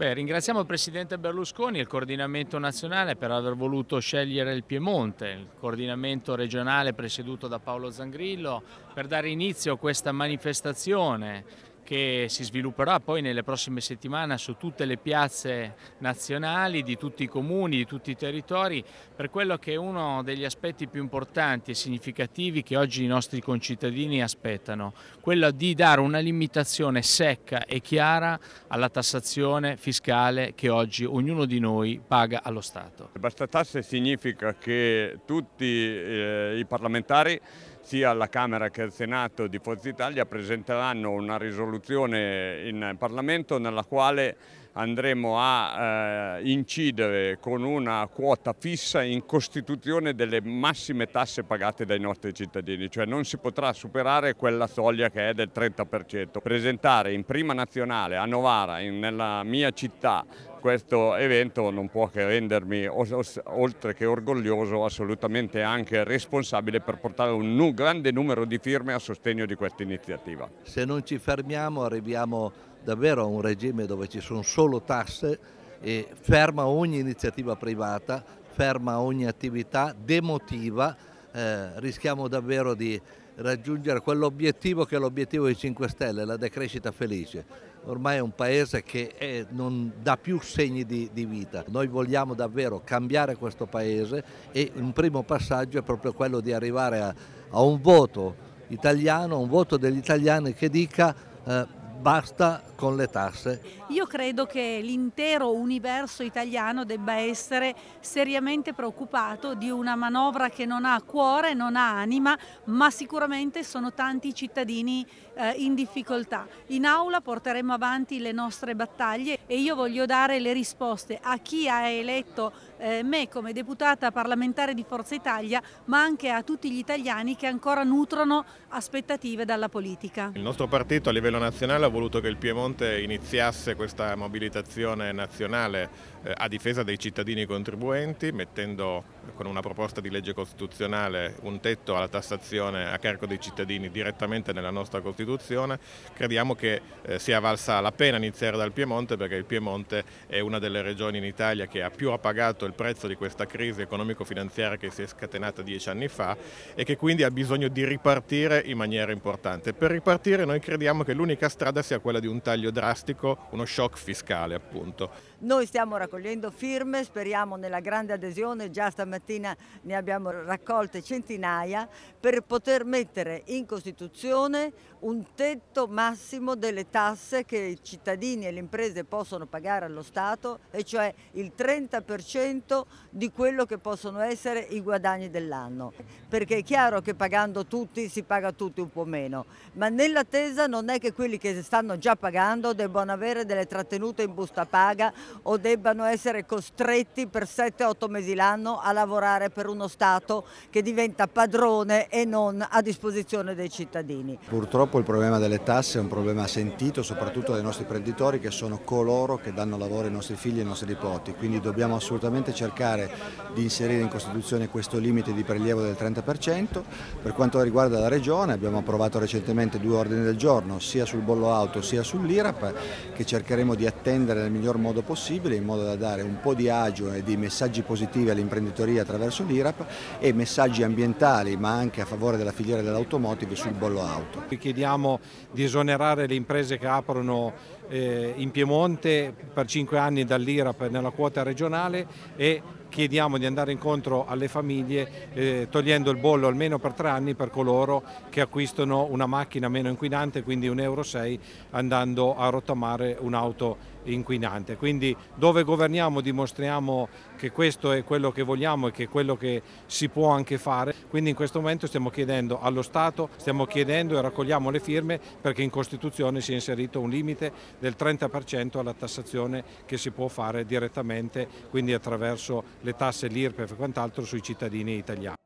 Beh, ringraziamo il Presidente Berlusconi e il coordinamento nazionale per aver voluto scegliere il Piemonte, il coordinamento regionale presieduto da Paolo Zangrillo, per dare inizio a questa manifestazione che si svilupperà poi nelle prossime settimane su tutte le piazze nazionali, di tutti i comuni, di tutti i territori, per quello che è uno degli aspetti più importanti e significativi che oggi i nostri concittadini aspettano, quello di dare una limitazione secca e chiara alla tassazione fiscale che oggi ognuno di noi paga allo Stato. Basta tasse significa che tutti eh, i parlamentari sia alla Camera che al Senato di Forza Italia presenteranno una risoluzione in Parlamento nella quale andremo a eh, incidere con una quota fissa in costituzione delle massime tasse pagate dai nostri cittadini, cioè non si potrà superare quella soglia che è del 30%. Presentare in prima nazionale a Novara, in, nella mia città, questo evento non può che rendermi oltre che orgoglioso assolutamente anche responsabile per portare un grande numero di firme a sostegno di questa iniziativa. Se non ci fermiamo arriviamo davvero a un regime dove ci sono solo tasse e ferma ogni iniziativa privata, ferma ogni attività demotiva, eh, rischiamo davvero di raggiungere quell'obiettivo che è l'obiettivo dei 5 Stelle, la decrescita felice. Ormai è un paese che è, eh, non dà più segni di, di, vita. Noi vogliamo davvero cambiare questo paese e un primo passaggio è proprio quello di arrivare a, a un voto italiano, un voto degli italiani che dica eh, basta con le tasse. Io credo che l'intero universo italiano debba essere seriamente preoccupato di una manovra che non ha cuore, non ha anima, ma sicuramente sono tanti i cittadini eh, in difficoltà. In aula porteremo avanti le nostre battaglie e io voglio dare le risposte a chi ha eletto eh, me come deputata parlamentare di Forza Italia, ma anche a tutti gli italiani che ancora nutrono aspettative dalla politica. Il nostro partito a livello nazionale ha ho voluto che il Piemonte iniziasse questa mobilitazione nazionale eh, a difesa dei cittadini contribuenti mettendo con una proposta di legge costituzionale un tetto alla tassazione a carico dei cittadini direttamente nella nostra Costituzione, crediamo che eh, sia valsa la pena iniziare dal Piemonte perché il Piemonte è una delle regioni in Italia che ha più pagato il prezzo di questa crisi economico-finanziaria che si è scatenata dieci anni fa e che quindi ha bisogno di ripartire in maniera importante. Per ripartire noi crediamo che l'unica strada sia quella di un taglio drastico, uno shock fiscale appunto. Noi stiamo raccogliendo firme, speriamo nella grande adesione già stamattina mattina ne abbiamo raccolte centinaia, per poter mettere in Costituzione un tetto massimo delle tasse che i cittadini e le imprese possono pagare allo Stato, e cioè il 30% di quello che possono essere i guadagni dell'anno. Perché è chiaro che pagando tutti si paga tutti un po' meno, ma nell'attesa non è che quelli che stanno già pagando debbano avere delle trattenute in busta paga o debbano essere costretti per 7-8 mesi l'anno alla lavorare per uno Stato che diventa padrone e non a disposizione dei cittadini. Purtroppo il problema delle tasse è un problema sentito soprattutto dai nostri imprenditori che sono coloro che danno lavoro ai nostri figli e ai nostri nipoti, quindi dobbiamo assolutamente cercare di inserire in Costituzione questo limite di prelievo del 30%. Per quanto riguarda la Regione abbiamo approvato recentemente due ordini del giorno sia sul bollo auto sia sull'IRAP che cercheremo di attendere nel miglior modo possibile in modo da dare un po' di agio e di messaggi positivi all'imprenditoria batterie attraverso l'IRAP e messaggi ambientali ma anche a favore della filiera dell'automotive sul bollo auto. Chiediamo di esonerare le imprese che aprono eh, in Piemonte per 5 anni dall'IRAP nella quota regionale e chiediamo di andare incontro alle famiglie eh, togliendo il bollo almeno per tre anni per coloro che acquistano una macchina meno inquinante, quindi un Euro 6 andando a rottamare un'auto inquinante. Quindi dove governiamo dimostriamo che questo è quello che vogliamo e che è quello che si può anche fare. Quindi in questo momento stiamo chiedendo allo Stato, stiamo chiedendo e raccogliamo le firme perché in Costituzione si è inserito un limite del 30% alla tassazione che si può fare direttamente, quindi attraverso le tasse, l'IRPEF e quant'altro sui cittadini italiani.